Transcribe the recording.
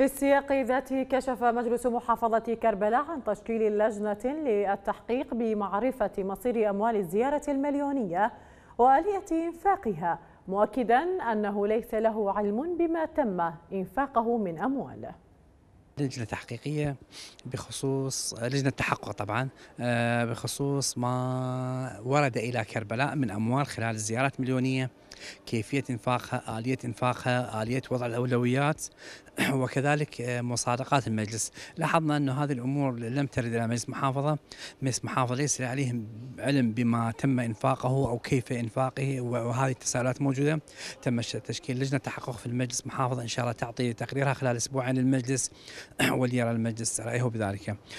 في السياق ذاته كشف مجلس محافظة كربلاء عن تشكيل لجنة للتحقيق بمعرفة مصير أموال الزيارة المليونية وآلية إنفاقها مؤكدا أنه ليس له علم بما تم إنفاقه من أموال لجنه تحقيقيه بخصوص لجنه تحقق طبعا آه، بخصوص ما ورد الى كربلاء من اموال خلال الزيارات المليونية كيفية إنفاقها آلية إنفاقها آلية وضع الأولويات وكذلك آه، مصادقات المجلس لاحظنا أن هذه الأمور لم ترد إلى مجلس محافظة مجلس محافظة ليس عليهم علم بما تم إنفاقه أو كيف إنفاقه وهذه التساؤلات موجودة تم تشكيل لجنة تحقق في المجلس محافظة إن شاء الله تعطي تقريرها خلال أسبوعين للمجلس وليرى المجلس رأيه بذلك